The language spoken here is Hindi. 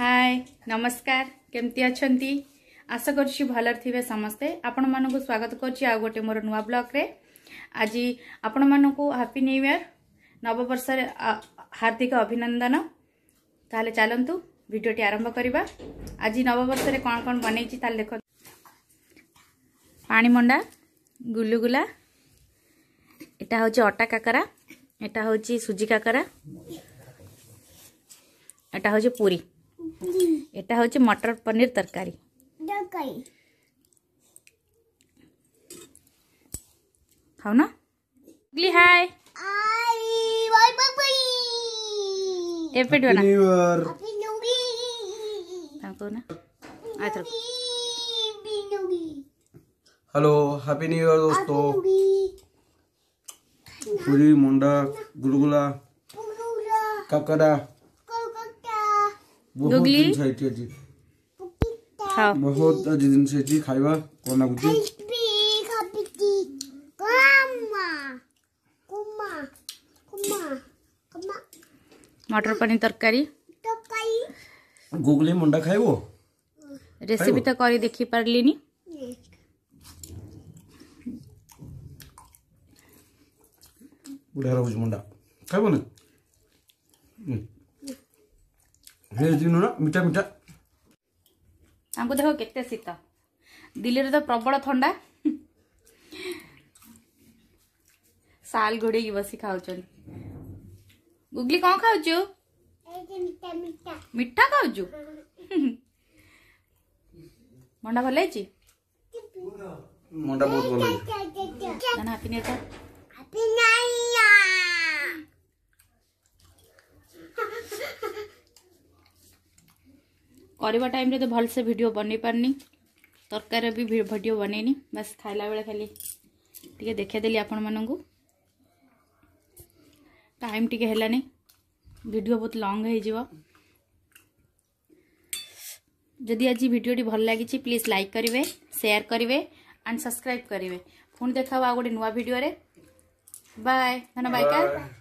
হাই নমস্কার কেমতি অনেক আশা করছি ভালরে থাকবে সমস্তে আপন মানুষ স্বাগত করছি আউ গোটে মোর নূয়া ব্লগ্রে আজ আপন মানুষ হ্যাপি নিউ ইয়ার নববর্ষের হার্দিক অভিনন্দন তাহলে চালু ভিডিওটি আরম্ভ করা আজ নববর্ষের কণ কণ বনাইছি তাহলে দেখ পাণিমণ্ডা গুলুগুলা এটা হচ্ছে অটা কাকরা এটা হচ্ছে সুজি কাকরা এটা হচ্ছে পুরী এটা হচ্ছে মটর পনির তরকারি খাও না হাই एपिडोना हेलो हैप्पी न्यू ईयर दोस्तों पूरी मुंडा गुलगुला ककड़ा ଗୁଗଲି ସାଇଟି ଅଛି ବହୁତ ଆଜି ଜିନିଷ ହେଇଛି ଖାଇବା କ'ଣ ଲାଗୁଛି ମଟର ପନିର ତରକାରୀ ଗୁଗଲି ମୁଣ୍ଡା ଖାଇବ ରେସିପି ତ କରି ଦେଖିପାରିଲିନି ବଢ଼ିଆ ରହୁଛି ମୁଣ୍ଡା ଖାଇବ ନା ହେଲ୍ଦି ନୁଣ ମିଠା ମିଠା ତାଙ୍କୁ ଦେଖ କେତେ ଶୀତ ଦିଲ୍ଲୀରେ ତ ପ୍ରବଳ ଥଣ୍ଡା ସାଲ ଘୋଡ଼େଇକି ବସି ଖାଉଛନ୍ତି ଗୁଗଲି କ'ଣ ଖାଉଛୁ ମିଠା ଖାଉଛୁ ମଣ୍ଡା ଭଲ ହେଇଛି ମଣ୍ଡା ବହୁତ ଭଲ ହେଇଛି करवा टाइम तो भलसे भिड बन पार नहीं तरकार भी भिड बन बस खाला बेल खाली टी देखेदेली आपण मान टाइम टी है भिड बहुत लंग होदी आज भिडटी भल लगी प्लीज लाइक करेंगे सेयार करेंगे एंड सब्सक्राइब करेंगे पुणी देखा आ गए नुआ भिडे बाय धन्यवाद